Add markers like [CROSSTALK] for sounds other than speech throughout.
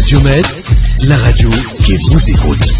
Radiomède, la radio qui vous écoute.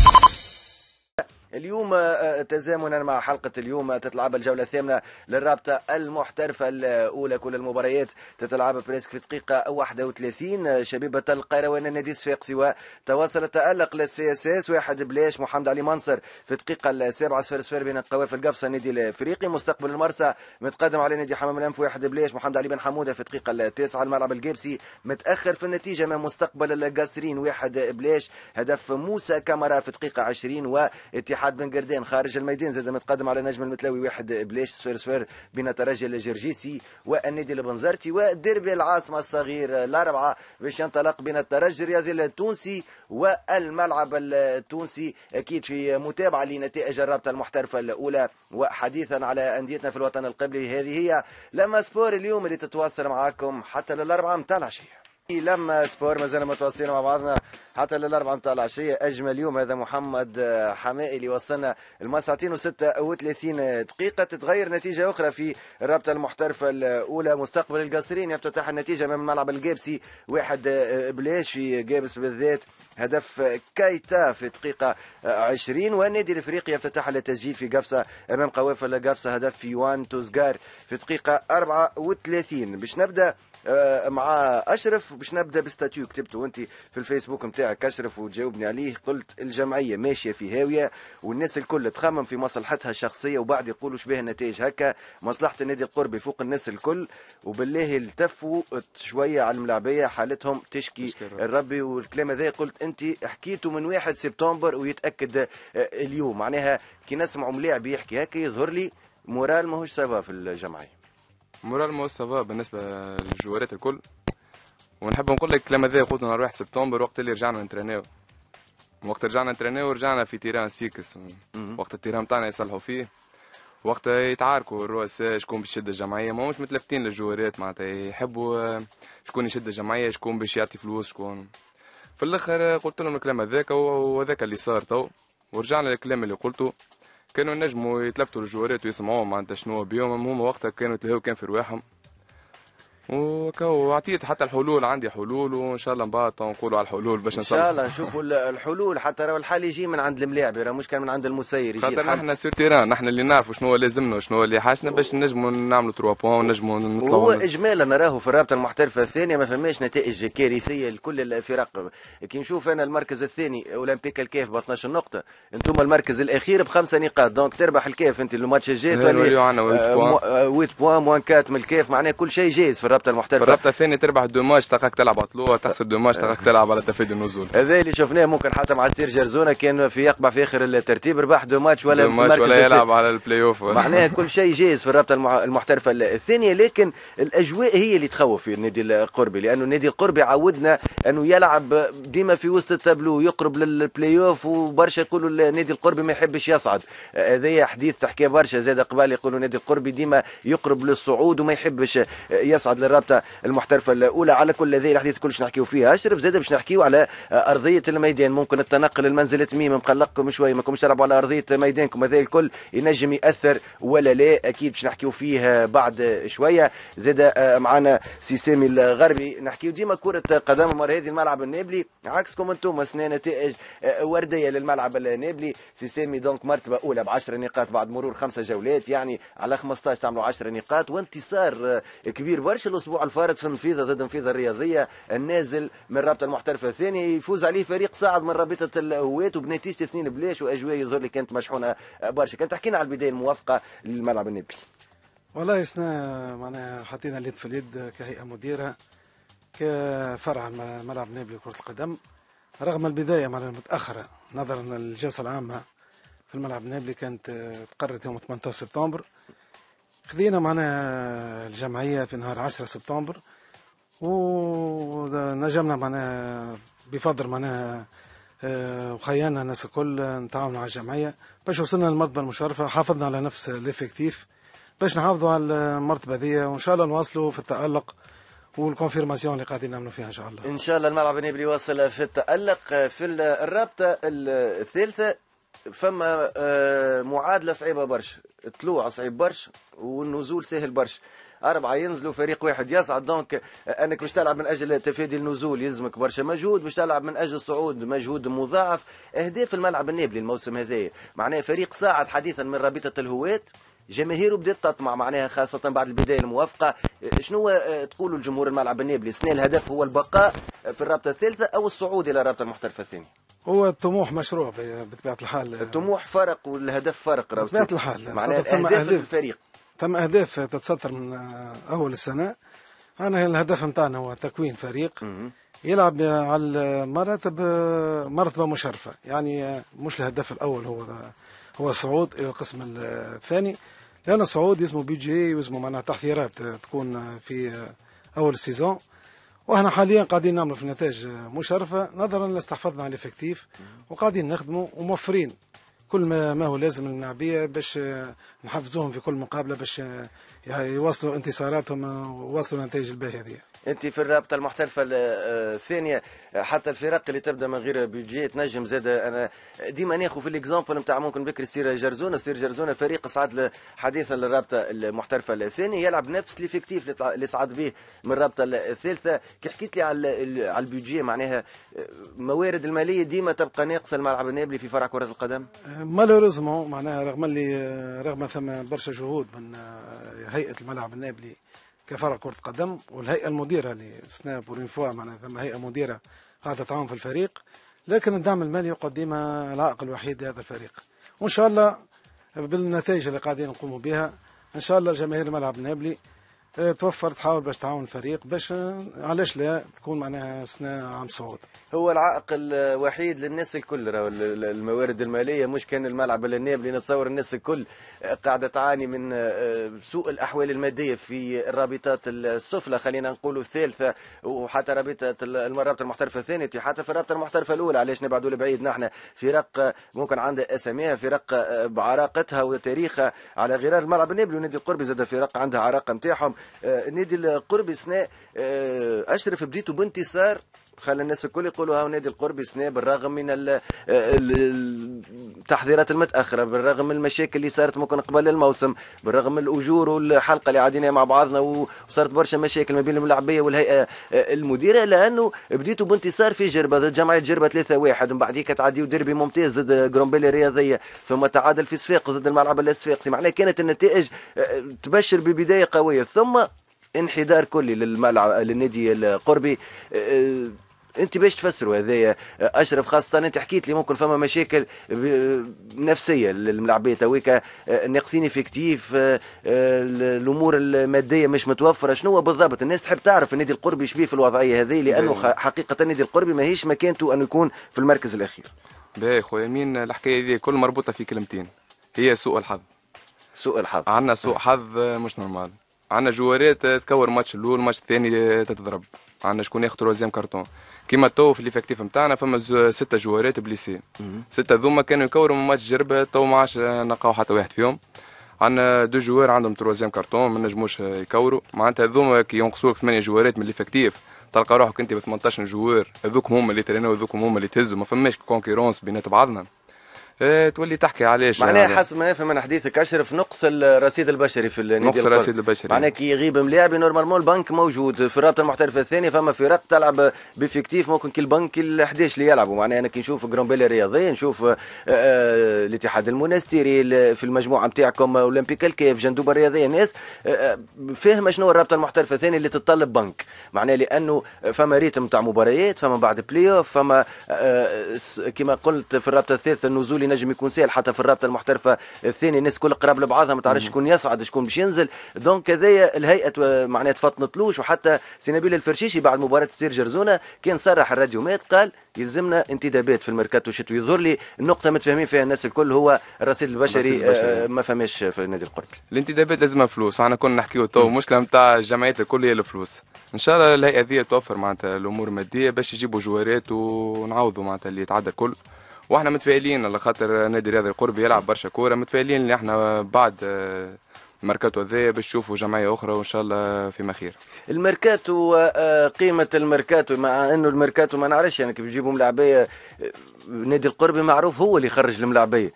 اليوم آه، آه، تزامنا مع حلقة اليوم آه، تتلعب الجولة الثامنة للرابطة المحترفة الأولى كل المباريات تتلعب بريسك في دقيقة 31 شبيبة القيروان النادي الصفاقسي وتواصل التألق للسي اس اس واحد بلاش محمد علي منصر في الدقيقة السابعة صفر صفر بين القوافل القفصة النادي الافريقي مستقبل المرسى متقدم على نادي حمام الانف واحد بلاش محمد علي بن حمودة في الدقيقة التاسعة الملعب الجبسي متأخر في النتيجة من مستقبل القاصرين واحد بلاش هدف موسى كاميرا في الدقيقة 20 واتحاد اتحاد بن قردان خارج الميدان زاد متقدم على نجم المتلاوي واحد بلاش صفر صفر بين الترجي الجرجيسي والنادي البنزرتي وديربي العاصمه الصغير الاربعه باش ينطلق بين الترجي الرياضي التونسي والملعب التونسي اكيد في متابعه لنتائج الرابطه المحترفه الاولى وحديثا على انديتنا في الوطن القبلي هذه هي لما سبور اليوم اللي تتواصل معاكم حتى للاربعه متاع العشيه لما سبور مازال متواصلين مع بعضنا حتى للأربعة متاع العشية أجمل يوم هذا محمد آه، حمائي اللي وصلنا الما ساعتين وستة وثلاثين دقيقة تتغير نتيجة أخرى في الرابطة المحترفة الأولى مستقبل القاصرين يفتتح النتيجة من ملعب الجيبسي واحد آه، بلاش في جيبس بالذات هدف كايتا في دقيقة 20 والنادي الافريقي على التسجيل في قفصة امام قوافل قفصة هدف في يوان توزجار في دقيقة 34 باش نبدا آه، مع اشرف باش نبدا بستاتيو كتبته انت في الفيسبوك نتاعك كشرف وجاوبني عليه قلت الجمعيه ماشيه في هاويه والناس الكل تخمم في مصلحتها الشخصيه وبعد يقولوا بها النتائج هكا مصلحه النادي القربي فوق الناس الكل وبالله التفوا شويه على الملاعبيه حالتهم تشكي الربي والكلام هذا قلت انت حكيته من 1 سبتمبر ويتاكد آه، اليوم معناها كي نسمعوا ملاعب يحكي هكا يظهر لي مورال ماهوش سافا في الجمعيه مورال ماهوش سافا بالنسبه للجوارات الكل ونحب نقول لك الكلام هذا نهار 1 سبتمبر وقت اللي رجعنا نترينيو وقت رجعنا نترينيو رجعنا في تيران سيكس وقت التيران تاعنا يصلحوا فيه وقت يتعاركوا الرؤساء شكون باش يشد الجمعيه ماهمش متلفتين للجوارات معناتها يحبوا آه، شكون يشد الجمعيه شكون باش يعطي فلوس شكون في الاخر آه، قلت لهم الكلام هذاك وهذاك اللي صار تو ورجعنا للكلام اللي قلته كانوا نجموا يتلفتوا للجوارات ويسمعوا معناتها شنو بيهم هما وقتها كانوا تلهوا كان في رواحهم وعطيت حتى الحلول عندي حلول وان شاء الله من بعد نقولوا على الحلول باش نصلح ان شاء الله نشوفوا الحلول حتى راه الحل يجي من عند الملاعب راه مش كان من عند المسير يجي خاطر نحن سور تيران نحن اللي نعرفوا شنو لازمنا وشنو اللي حاجنا باش نجموا نعملوا تروا بوان ونجموا نطلعوا هو اجمالا راهو في الرابطه المحترفه الثانيه ما فماش نتائج كارثيه لكل الفرق كي نشوف انا المركز الثاني اولمبيك الكاف ب 12 نقطه انتم المركز الاخير بخمسه نقاط دونك تربح الكاف انت الماتش الجاي تولي 8 بوان موان 4 من الكاف معناه كل شيء جاهز في الرابطه الرابطه المحترفه الرابطه الثانيه تربح الدوماج تلقاك تلعب على طلوع آه. تخسر دوماج آه. تلقاك تلعب على تفادي النزول هذا اللي شفناه ممكن حتى مع ستير جرزونه كان في يقبع في اخر الترتيب ربح دوماج ولا دوماج ولا يلعب على البلاي اوف [LAUGHS] معناها كل شيء جاهز في الرابطه المحترفه الثانيه لكن الاجواء هي اللي تخوف في النادي القربي لانه النادي القربي عودنا انه يلعب ديما في وسط التابلو يقرب للبلاي اوف وبرشا يقولوا النادي القربي ما يحبش يصعد هذا حديث تحكي برشا زاد قبال يقولوا النادي القربي ديما يقرب للصعود وما يحبش يصعد الرابطه المحترفه الاولى على كل هذه الاحداث كلش نحكيو فيها اشرف زاد باش نحكيو على ارضيه الميدان ممكن التنقل المنزل تميم مقلقكم شويه ماكم تلعبوا على ارضيه ميدانكم هذا الكل ينجم ياثر ولا لا اكيد باش نحكيو فيه بعد شويه زاد آه، معنا سي سامي الغربي نحكيو ديما كره قدم مرة هذه الملعب النابلي عكسكم انتم اسنان نتائج آه، ورديه للملعب النابلي سي سامي دونك مرتبه اولى ب 10 نقاط بعد مرور خمسه جولات يعني على 15 تعملوا 10 نقاط وانتصار آه، كبير برشا الاسبوع الفارط في النفيذه ضد النفيذه الرياضيه النازل من رابطه المحترفه الثانيه يفوز عليه فريق صاعد من رابطه الهوات وبنتيجه اثنين بلاش واجواء يظهر لي كانت مشحونه برشا كان تحكينا على البدايه الموافقه للملعب النبي والله سنا معناها حطينا اليد في اليد كهيئه مديره كفرع ملعب نابلي لكره القدم رغم البدايه معناها متاخره نظرا للجلسه العامه في الملعب نابلي كانت تقررت يوم 18 سبتمبر خذينا معنا الجمعية في نهار 10 سبتمبر ونجمنا معناها بفضل معناها آه، وخيانا الناس الكل نتعاونوا على الجمعية باش وصلنا للمرتبة المشرفة حافظنا على نفس الافكتيف باش نحافظوا على المرتبة دي وإن شاء الله نواصلوا في التألق والكونفيرماسيون اللي قاعدين نعملوا فيها ان شاء الله ان شاء الله الملعب النبلي واصل في التالق في الرابطه الثالثه فما آه، معادله صعيبه برشا الطلوع صعيب برشا والنزول سهل برشا أربعة ينزلوا فريق واحد يصعد دونك آه، أنك باش تلعب من أجل تفادي النزول يلزمك برشا مجهود باش تلعب من أجل الصعود مجهود مضاعف أهداف الملعب النابلي الموسم هذايا معناه فريق صاعد حديثا من رابطة الهواة جماهيره بدات تطمع معناها خاصة بعد البداية الموافقة آه، شنو تقولوا الجمهور الملعب النابلي سنين الهدف هو البقاء في الرابطة الثالثة أو الصعود إلى الرابطة المحترفة الثانية هو الطموح مشروع بطبيعه الحال الطموح فرق والهدف فرق بطبيعه الحال معناها اهداف الفريق ثم اهداف تتسطر من آه، اول السنه انا الهدف نتاعنا هو تكوين فريق م -م. يلعب على مراتب آه، مرتبه مشرفه يعني آه، مش الهدف الاول هو هو الصعود الى القسم الثاني لان الصعود يسمو بيجي ويسمو معناها تحضيرات تكون في اول السيزون واحنا حاليا قاعدين نعملوا في نتائج مشرفه نظرا لاستحفظنا على الافكتيف وقاعدين نخدموا وموفرين كل ما, ما هو لازم للنعبيه باش نحفزوهم في كل مقابله باش يواصلوا انتصاراتهم ويواصلوا النتائج الباهيه هذه انت في الرابطه المحترفه آه، الثانيه حتى الفرق اللي تبدا من غير بيجي تنجم زاد انا ديما ناخذ في الاكزامبل نتاع ممكن بكري سير جرزونه سير جرزونه فريق صعد حديثا للرابطه المحترفه الثانيه يلعب نفس ليفيكتيف اللي صعد به من الرابطه الثالثه كي حكيت لي على على البيجي معناها الموارد آه، الماليه ديما تبقى ناقصه الملعب النابلي في فرع كره القدم مالوريزمون آه، معناها رغم اللي رغم ثم برشا جهود من هيئه الملعب النابلي كفرق كرة قدم والهيئة المديرة لسناب ورينفوا معناها ثم هيئة مديرة قاعدة تعاون في الفريق لكن الدعم المالي يقدمها العائق الوحيد لهذا الفريق وإن شاء الله بالنتائج اللي قاعدين نقوموا بها إن شاء الله جماهير ملعب نابلي آه، توفر تحاول باش تعاون الفريق باش آه، علاش لا تكون معناها سنه عام صعود هو العائق الوحيد للناس الكل الموارد الماليه مش كان الملعب النابلي اللي نتصور الناس الكل آه، قاعده تعاني من سوء الاحوال الماديه في الرابطات السفلى خلينا نقولوا الثالثه وحتى رابطه الرابطه المحترفه الثانيه حتى في الرابطه المحترفه الاولى علاش نبعدوا لبعيد نحن فرق ممكن عندها اساميها فرق بعراقتها وتاريخها على غرار الملعب النابلي ونادي القربي زاد فرق عندها عراقه نتاعهم آه، نادي القرب اثناء آه، اشرف بديتو بانتصار خلى الناس الكل يقولوا ها نادي القرب يسنى بالرغم من التحضيرات المتاخره بالرغم من المشاكل اللي صارت ممكن قبل الموسم بالرغم من الاجور والحلقه اللي عاديناها مع بعضنا وصارت برشا مشاكل ما بين الملاعبيه والهيئه آه، المديره لانه بديتوا بانتصار في جربه ضد جمعيه جربه 3 1 ومن بعديك تعديوا ديربي ممتاز ضد جرومبيلي الرياضيه ثم تعادل في صفاق ضد الملعب الاسفاقسي معناها كانت النتائج آه، تبشر ببدايه قويه ثم انحدار كلي للملعب للنادي القربي آه، انت باش تفسروا هذايا اشرف خاصه انت حكيت لي ممكن فما مشاكل نفسيه للملاعبيه تويكا آه، ناقصين افكتيف آه، آه، الامور الماديه مش متوفره شنو بالضبط الناس تحب تعرف النادي القربي شبيه في الوضعيه هذه لانه حقيقه النادي القربي ماهيش مكانته انه يكون في المركز الاخير باهي خويا مين الحكايه هذه كل مربوطه في كلمتين هي سوء الحظ سوء الحظ عندنا سوء حظ مش نورمال عندنا جوارات تكور ماتش الاول الماتش الثاني تتضرب عندنا شكون ياخذ روزيام كارتون كيما تو في ليفاكتيف نتاعنا فما ستة جوارات بليسي ستة ذوما كانوا يكوروا من ماتش جربة تو ما عادش نلقاو حتى واحد فيهم عندنا دو جوار عندهم تروازيام كارتون ما نجموش يكوروا معناتها ذوما كي ينقصوك ثمانية جوارات من ليفاكتيف تلقى روحك انت ب 18 جوار هذوك هما اللي تريناو هذوك هما اللي تهزوا ما فماش كونكيرونس بينات بعضنا ايه تولي تحكي علاش معناها يعني؟ حسب ما نفهم من حديثك اشرف نقص الرصيد البشري في النادي نقص الرصيد البشري معناها كي يغيب ملاعبي نورمالمون البنك موجود في الرابطه المحترفه الثانيه فما فرق تلعب بفكتيف ممكن كل بنك ال 11 اللي يلعبوا معناها انا كي نشوف جرامبيل الرياضيه نشوف آه، آه، الاتحاد المونستيري في المجموعه نتاعكم اولمبيك الكيف جندوبه الرياضيه ناس آه، فاهمه شنو الرابطه المحترفه الثانيه اللي تتطلب بنك معناها لانه فما ريتم تاع مباريات فما بعد بلاي اوف فما كما قلت في الرابطه الثالثه النزول ينجم يكون سهل حتى في الرابطه المحترفه الثانيه الناس كل قراب لبعضها ما تعرفش شكون يصعد شكون باش ينزل دونك هذايا الهيئه معناها تفطنتلوش وحتى سي نبيل الفرشيشي بعد مباراه السير جرزونا كان صرح الراديو مات قال يلزمنا انتدابات في الميركاتو الشتوي يظهر لي النقطه متفاهمين فيها الناس الكل هو الرصيد البشري, البشري. آه، ما فماش في النادي القرب الانتدابات لازمها فلوس احنا كنا نحكيو تو المشكله نتاع الجمعيات الكل هي الفلوس ان شاء الله الهيئه ذي توفر معناتها الامور الماديه باش يجيبوا جوارات ونعوضوا معناتها اللي يتعدى الكل واحنا متفائلين على خاطر نادي رياضي القرب يلعب برشا كوره متفائلين ان احنا بعد آه، ماركاتو هذايا باش تشوفوا جمعيه اخرى وان شاء الله فيما خير. الميركاتو آه، قيمه الماركاتو مع انه الماركاتو ما نعرفش يعني كي نجيبوا ملاعبيه آه، نادي القربي معروف هو اللي يخرج الملاعبيه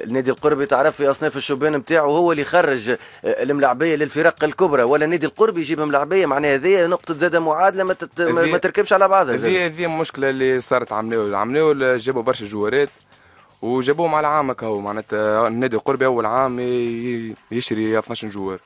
النادي القربي تعرف في اصناف الشبان نتاعو هو اللي خرج آه، الملاعبيه للفرق الكبرى ولا النادي القربي يجيب ملاعبيه معناها هذه نقطه زاده معادله ما, تت... ما تركبش على بعضها هذه هذه المشكله اللي صارت عملوا عملوا جابوا برشا جوارات وجابوهم على عام هو معناتها النادي القربي اول عام يشري 12 جوار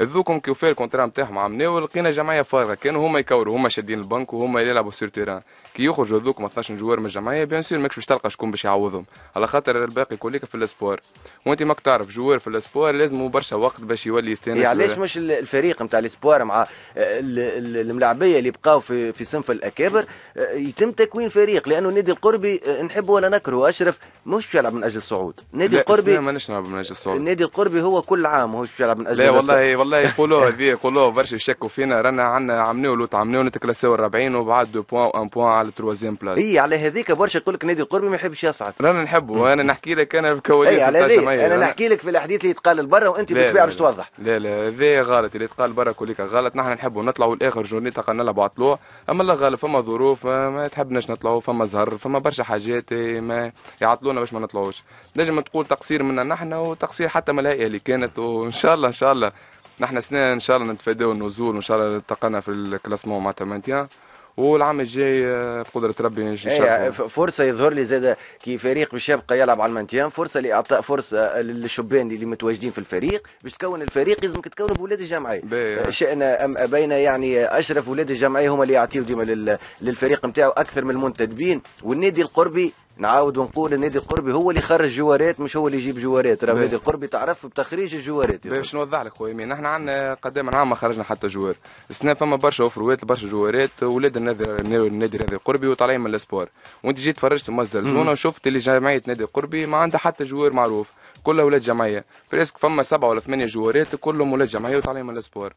هذوكم كي وفى الكونترا نتاعهم عملناه لقينا جمعيه فارغه كانوا هما يكوروا هما شادين البنك وهما يلعبوا سور تيران كي يخرجوا هذوك 12 جوار من الجمعيه بيان سور ماكش باش تلقى شكون باش يعوضهم على خاطر الباقي كليك في الاسبور وانت ماك تعرف جوار في الاسبور لازم برشا وقت باش يولي يستانس إيه، علاش مش الفريق نتاع الاسبور مع آه، الملاعبيه اللي بقاو في في صنف الاكابر آه، يتم تكوين فريق لانه النادي القربي آه، نحبه ولا نكره اشرف مش يلعب من اجل الصعود النادي القربي ما نلعب من اجل الصعود النادي القربي هو كل عام هو يلعب من اجل والله [LAUGHS] والله يقولوا هذه يقولوا برشا يشكوا فينا رانا عندنا عملوا لوت عملناو نتكلاسيو 40 وبعد دو بوان ان بوان على تروازيام بلاس اي على هذيك برشا يقول لك نادي القربي ما يحبش يصعد رانا نحبه انا نحكي لك انا بكواليس على انا, نحكي لك في الاحاديث اللي يتقال لبرا وانت بالطبيعه باش توضح لا لا هذا غلط اللي يتقال برا كليك غلط نحن نحبوا نطلعوا الاخر جورني تلقى نلعبوا على اما لا غلط فما ظروف ما تحبناش نطلعوا فما زهر فما برشا حاجات ما يعطلونا باش ما نطلعوش نجم تقول تقصير منا نحن وتقصير حتى من الهيئه اللي كانت وان شاء الله ان شاء الله نحن سنة ان شاء الله نتفاداو النزول وان شاء الله التقينا في الكلاسمون مع 8 والعام الجاي بقدره ربي ان شاء الله فرصه يظهر لي زاد كي فريق باش يبقى يلعب على المانتيان فرصه لاعطاء فرصه للشبان اللي متواجدين في الفريق باش تكون الفريق لازمك تكون بولاد الجمعيه آه، شئنا ام ابينا يعني اشرف ولاد الجمعيه هما اللي يعطيو ديما للفريق نتاعو اكثر من المنتدبين والنادي القربي نعاود ونقول النادي القربي هو اللي خرج جوارات مش هو اللي يجيب جوارات راه النادي القربي تعرف بتخريج الجوارات باش نوضح لك خويا احنا عندنا قدام عام ما خرجنا حتى جوار السنه فما برشا اوفروات برشا جوارات ولاد النادي النادي النادي القربي وطالعين من الاسبور وانت جيت تفرجت مازال الزلزونه وشفت اللي جمعيه نادي القربي ما عندها حتى جوار معروف كلها ولاد جمعيه بريسك فما سبعه ولا ثمانيه جوارات كلهم ولاد جمعيه وطالعين من الاسبور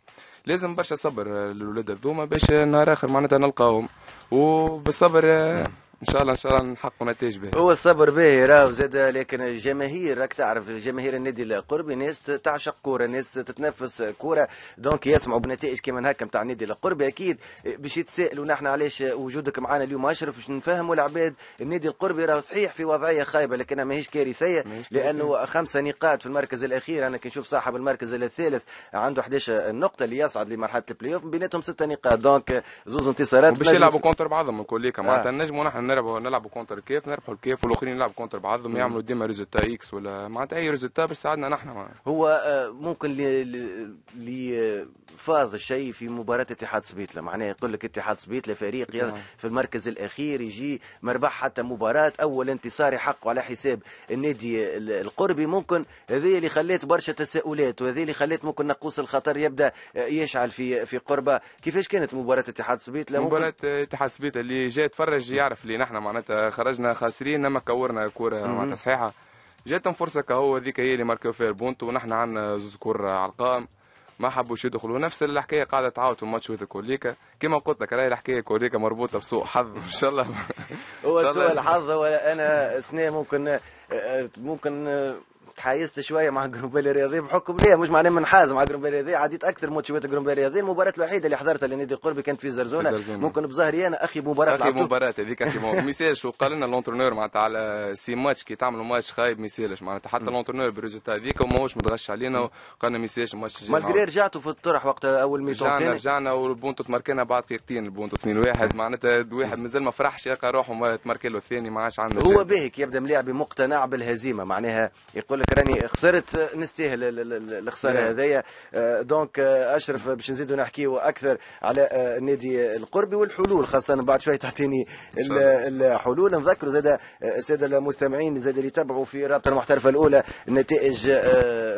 لازم برشا صبر للولاد هذوما باش نهار اخر معناتها نلقاهم وبالصبر آه، مم. ان شاء الله ان شاء الله نحققوا نتائج باهيه. هو الصبر باهي راهو زاد لكن الجماهير راك تعرف جماهير النادي القربي ناس تعشق كوره ناس تتنفس كوره دونك يسمعوا بنتائج كيما هكا نتاع النادي القربي اكيد باش يتسائلوا نحن علاش وجودك معنا اليوم اشرف باش نفهموا العباد النادي القربي راهو صحيح في وضعيه خايبه لكنها ماهيش كارثيه لانه خمسه نقاط في المركز الاخير انا كنشوف صاحب المركز الثالث عنده 11 نقطه اللي يصعد لمرحله البلاي اوف بيناتهم سته نقاط دونك زوز انتصارات باش يلعبوا كونتر بعضهم الكل آه. معناتها النجم ونحن نلعبوا نلعبوا كونتر كيف نربحوا الكيف والاخرين يلعبوا كونتر بعضهم يعملوا ديما ريزلتا اكس ولا معناتها اي ريزلتا باش ساعدنا نحن هو آه، ممكن فاض الشيء في مباراه اتحاد سبيتلا معناها يقول لك اتحاد سبيتلا فريق نعم. في المركز الاخير يجي ما ربح حتى مباراه اول انتصار يحقه على حساب النادي القربي ممكن هذه اللي خلات برشا تساؤلات وهذه اللي خلات ممكن نقوص الخطر يبدا آه، يشعل في في قربه كيفاش كانت مباراه اتحاد سبيتلا مباراه اتحاد سبيتلا اللي جاء تفرج يعرف اللي نحن معناتها خرجنا خاسرين انما كورنا كوره معناتها صحيحه جاتهم فرصه كهو هذيك هي اللي ماركو فيها البونتو ونحن عندنا زوز كور على القائم ما حبوش يدخلوا نفس الحكايه قاعده تعاود في الماتش وذا كوليكا كما قلت لك راهي الحكايه كوليكا مربوطه بسوء حظ ان شاء الله هو سوء الحظ ولا انا سنه ممكن آه، ممكن آه، تحيزت شويه مع [LAUGHS] جرومبيلي الرياضي بحكم ليه مش معناه منحاز مع جرومبيلي الرياضي عديت اكثر ماتشات جرومبيلي الرياضي المباراه الوحيده اللي حضرتها لنادي قربي كانت في زرزونه ممكن بظهري انا اخي مباراه اخي مباراه هذيك اخي [LAUGHS] ميسالش وقال لنا لونترونور معناتها على سي ماتش كي تعملوا ماتش خايب ميسالش معناتها حتى لونترونور بالريزلتا هذيك وماهوش متغش علينا وقال لنا ميسالش الماتش مالغري رجعتوا في الطرح وقت اول ميتون رجعنا رجعنا والبونتو تمركنا بعد دقيقتين البونتو 2-1 معناتها واحد مازال ما فرحش يلقى روحه له الثاني ما عادش عنده هو باهي يبدا مقتنع بالهزيمه معناها يقول لك راني يعني خسرت نستاهل الخساره نعم. هذيا آه، دونك آه، اشرف باش نزيدوا نحكيو اكثر على آه، النادي القربي والحلول خاصه بعد شويه تعطيني الحلول نذكروا زاد الساده المستمعين زاد اللي تبعوا في رابطه المحترفه الاولى النتائج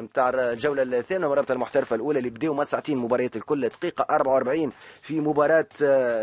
نتاع الجوله الثانيه ورابطه المحترفه الاولى اللي بداوا مسعتين مباريات الكل دقيقه 44 في مباراه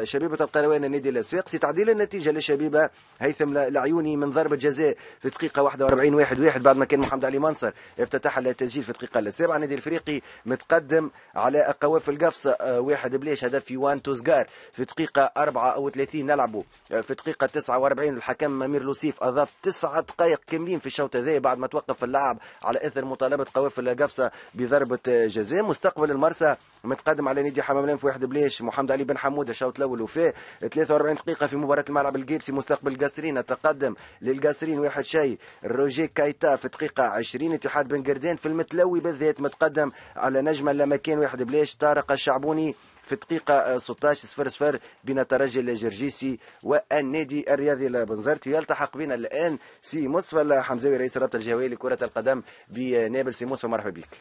شبيبه القروان النادي الاسواقسي تعديل النتيجه لشبيبه هيثم العيوني من ضربه جزاء في دقيقه 41 واحد واحد بعد ما كان محمد علي منصر افتتح التسجيل في الدقيقة السابعة النادي الافريقي متقدم على قوافل قفصة آه، واحد بليش هدف في وان توزجار في دقيقة 34 نلعبوا آه، في دقيقة 49 الحكم أمير لوسيف أضاف تسعة دقائق كاملين في الشوط هذا بعد ما توقف اللعب على إثر مطالبة قوافل قفصة بضربة آه، جزاء مستقبل المرسى متقدم على نادي حمام في واحد بليش محمد علي بن حمود الشوط الأول وفاه 43 دقيقة في مباراة الملعب الجيبسي مستقبل القاسرين التقدم للقاسرين واحد شيء روجي كايتا في دقيقة 20 اتحاد بن قردين في المتلوي بالذات متقدم على نجمة لما كان واحد بلاش طارق الشعبوني في الدقيقة 16 آه، صفر صفر بين الترجي الجرجيسي والنادي الرياضي البنزرتي يلتحق بنا الآن سي مصفى الحمزاوي رئيس رابطة الجهوية لكرة القدم بنابل سي مصفى مرحبا بك.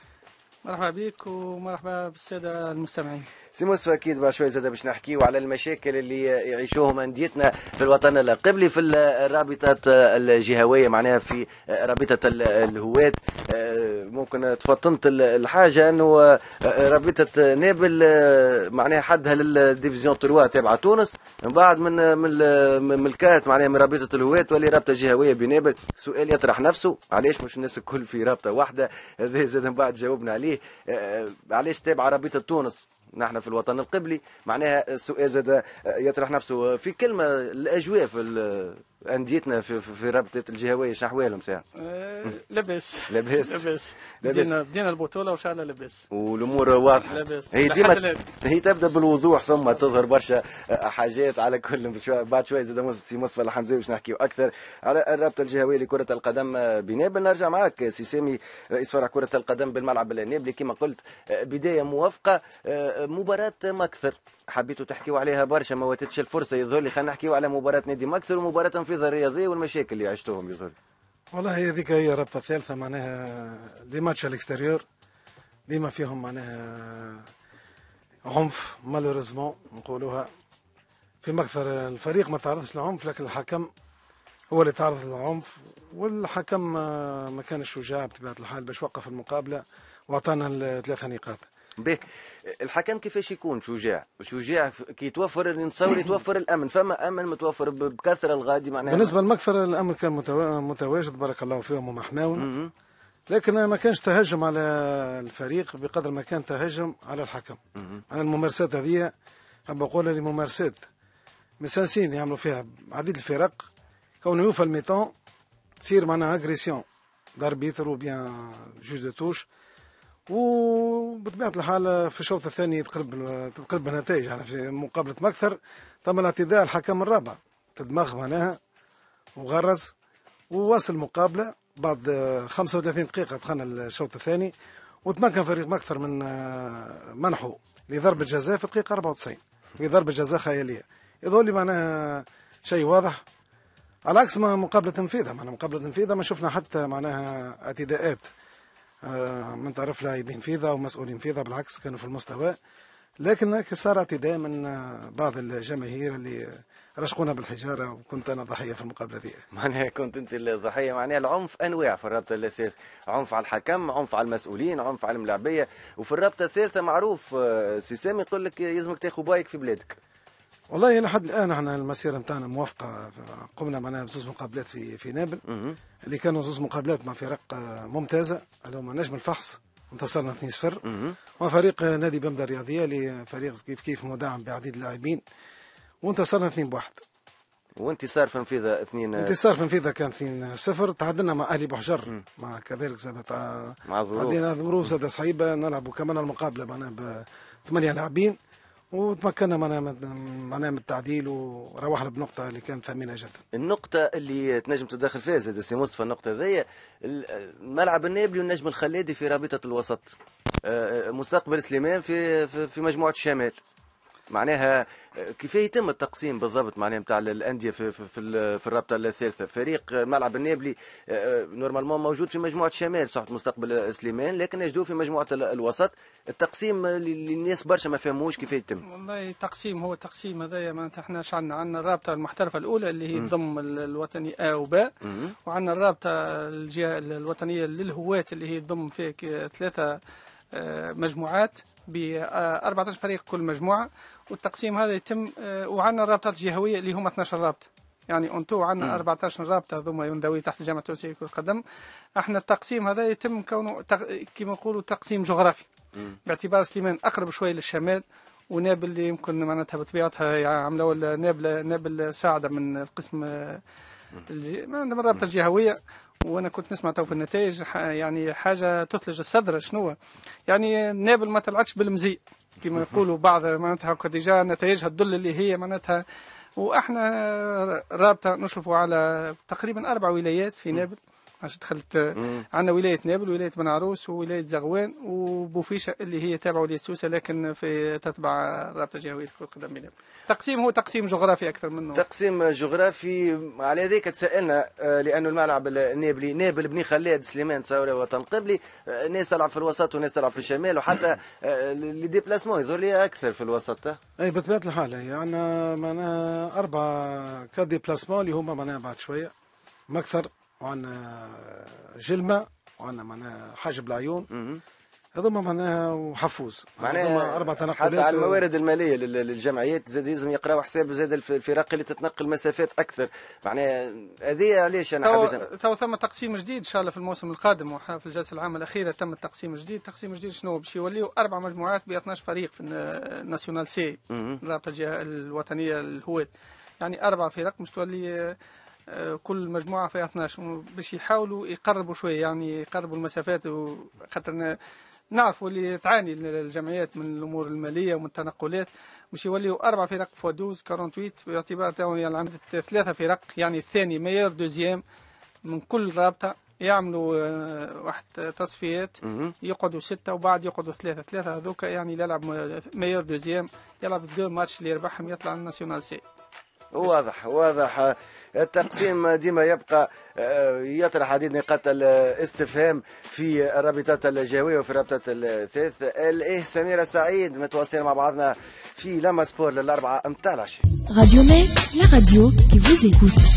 مرحبا بك ومرحبا بالسادة المستمعين سي موسى اكيد بعد شويه زاد باش نحكيو على المشاكل اللي يعيشوهم انديتنا في الوطن القبلي في الرابطات الجهويه معناها في رابطه الهواة آه، ممكن تفطنت الحاجه انه آه، رابطه نابل آه، معناها حدها للديفيزيون 3 تابعه تونس من بعد من من ملكات معناها من رابطه الهواة ولا رابطه جهويه بنابل سؤال يطرح نفسه علاش مش الناس الكل في رابطه واحده هذا زاد من بعد جاوبنا عليه عليه آه، علاش تابع عربيه تونس نحن في الوطن القبلي معناها السؤال زاد آه، يطرح نفسه آه، في كلمة الأجواء في انديتنا في, في رابطه الجهويه شنو احوالهم ساعه؟ آه، لاباس لاباس [LAUGHS] لاباس بدينا بدينا البطوله وان شاء الله لاباس والامور واضحه لاباس هي ديما هي تبدا بالوضوح ثم تظهر برشا آه، حاجات على كل شوي بعد شويه زاد سي مصطفى الحمزي باش نحكيو اكثر على الرابطه الجهويه لكره القدم آه، بنابل نرجع معاك سي سامي رئيس فرع كره القدم بالملعب النابلي كما قلت بدايه موفقه مباراه ماكثر حبيتوا تحكيوا عليها برشا ما واتتش الفرصه يظهر لي خلينا نحكيوا على مباراه نادي ماكثر ومباراه الحافظه الرياضيه والمشاكل اللي عشتوهم يظهر والله هذيك هي الرابطه ثالثه معناها لي ماتش الاكستيريور ديما فيهم معناها عنف مالوريزمون نقولوها في مكثر الفريق ما تعرضش للعنف لكن الحكم هو اللي تعرض للعنف والحكم ما كانش شجاع بطبيعه الحال باش وقف المقابله واعطانا الثلاثه نقاط به الحكم كيفاش يكون شجاع شجاع كي يتوفر نتصور يتوفر الامن فما امن متوفر بكثره الغادي معناها بالنسبه لمكثر الامن كان متواجد بارك الله فيهم ومحماون لكن ما كانش تهجم على الفريق بقدر ما كان تهجم على الحكم على الممارسات هذه حاب اقول لممارسات مسانسين يعملوا فيها عديد الفرق كونه يوفى الميتون تصير معناها اغريسيون داربيتر وبيان جوج دو توش وبطبيعه الحال في الشوط الثاني تقلب تقلب النتائج على يعني في مقابله مكثر تم الاعتداء الحكم الرابع تدماغ معناها وغرز وواصل المقابله بعد 35 دقيقه دخلنا الشوط الثاني وتمكن فريق مكثر من آه، منحه لضربه جزاء في الدقيقه 94 في ضربه جزاء خياليه يظهر لي معناها شيء واضح على عكس ما مقابله تنفيذها معناها مقابله تنفيذها ما شفنا حتى معناها اعتداءات آه، من طرف لاعبين فيضا ومسؤولين فيضا بالعكس كانوا في المستوى لكن صار اعتداء من آه، بعض الجماهير اللي رشقونا بالحجاره وكنت انا ضحيه في المقابله دي معناها كنت انت الضحيه معناها العنف انواع في الرابطه الاساس عنف على الحكم عنف على المسؤولين عنف على الملاعبيه وفي الرابطه الثالثه معروف آه، سي سامي يقول لك يلزمك تاخذ بايك في بلادك والله لحد الان احنا المسيره نتاعنا موافقه قمنا معناها بزوز مقابلات في في نابل اللي كانوا زوز مقابلات مع فرق آه، ممتازه اللي هما نجم الفحص انتصرنا 2 0 وفريق نادي بمبلة الرياضيه اللي فريق كيف كيف مدعم بعديد اللاعبين وانتصرنا 2 1 وانتصار في انفيذا اثنين انتصار في انفيذا كان 2 صفر تعادلنا مع اهلي بحجر مع كذلك زاد تع... مع ظروف تعدينا ظروف زاد صعيبة نلعبوا كمان المقابلة معنا بثمانية لاعبين وتمكنا معناها من التعديل وروحنا بنقطة اللي كانت ثمينة جدا. النقطة اللي تنجم تدخل فيها زاد سي مصطفى النقطة هذيا ملعب النابلي والنجم الخلادي في رابطة الوسط. آه، آه، مستقبل سليمان في, في مجموعة الشمال. معناها كيف يتم التقسيم بالضبط معناها نتاع الانديه في في في, في الرابطه الثالثه فريق ملعب النابلي آه، آه، نورمالمون موجود في مجموعه الشمال صحة مستقبل سليمان لكن نجدوه في مجموعه الوسط التقسيم اللي الناس برشا ما فهموش كيف يتم والله التقسيم هو التقسيم هذايا معناتها احنا عندنا عندنا الرابطه المحترفه الاولى اللي هي تضم الوطني ا وب وعندنا الرابطه الجهه الوطنيه للهواة اللي هي تضم فيها ثلاثه آه، مجموعات ب 14 فريق كل مجموعه والتقسيم هذا يتم آه، وعندنا الرابطات الجهويه اللي هما 12 رابطه يعني انتو عندنا 14 رابطه هذوما ينذوي تحت الجامعه التونسيه لكره القدم احنا التقسيم هذا يتم كونه كما نقولوا تقسيم جغرافي مم. باعتبار سليمان اقرب شويه للشمال ونابل اللي يمكن معناتها بطبيعتها يعني عملوا نابل نابل ساعده من القسم آه، اللي ما عندها رابطه الجهويه نعم. وانا كنت نسمع تو في النتائج يعني حاجه تثلج الصدر شنو يعني نابل ما طلعتش بالمزيء كما يقولوا بعض معناتها ديجا نتائجها تدل اللي هي معناتها واحنا رابطه نشرفوا على تقريبا اربع ولايات في نابل عشان دخلت عندنا ولايه نابل ولايه بنعروس وولايه زغوان وبوفيشه اللي هي تابعه لسوسه لكن في تتبع الرابطه الجهويه لكرة القدم بنابل تقسيم هو تقسيم جغرافي اكثر منه تقسيم جغرافي على ذيك تسالنا آه، لانه الملعب النابلي نابل بني خلاد سليمان تساوري وطن قبلي آه، ناس تلعب في الوسط وناس تلعب في الشمال وحتى آه، لي ديبلاسمون يظهر لي اكثر في الوسط اي بطبيعه الحال هي عندنا معناها اربع كديبلاسمون اللي هما معناها بعد شويه ما اكثر وعندنا جلمه وعندنا معناها حاجب العيون هذوما معناها وحفوز معناها اربع تنقلات حتى على الموارد الماليه للجمعيات زاد لازم يقراوا حساب زاد الفرق اللي تتنقل مسافات اكثر معناها هذه علاش انا حبيت تو ثم تقسيم جديد ان شاء الله في الموسم القادم في الجلسه العامه الاخيره تم التقسيم الجديد تقسيم جديد شنو باش يوليوا اربع مجموعات ب 12 فريق في الناسيونال سي الرابطه الجهه الوطنيه الهواة يعني اربع فرق مش تولي آه، كل مجموعه فيها 12 باش يحاولوا يقربوا شويه يعني يقربوا المسافات خاطر نعرفوا اللي تعاني الجمعيات من الامور الماليه ومن التنقلات باش يوليوا اربع فرق فوا 12 48 باعتبار تو يعني ثلاثه فرق يعني الثاني ميور دوزيام من كل رابطه يعملوا آه، واحد تصفيات يقعدوا ستة وبعد يقعدوا ثلاثة ثلاثة هذوك يعني يلعب ميور دوزيام يلعب دو ماتش اللي يربحهم يطلع الناسيونال سي واضح واضح التقسيم ديما يبقى آه، يطرح عديد نقاط الاستفهام في الرابطات الجوية وفي الرابطات الثالث الإيه سميرة سعيد متواصلين مع بعضنا في لما سبور للأربعة متاع العشية راديو مي لا راديو كي فوز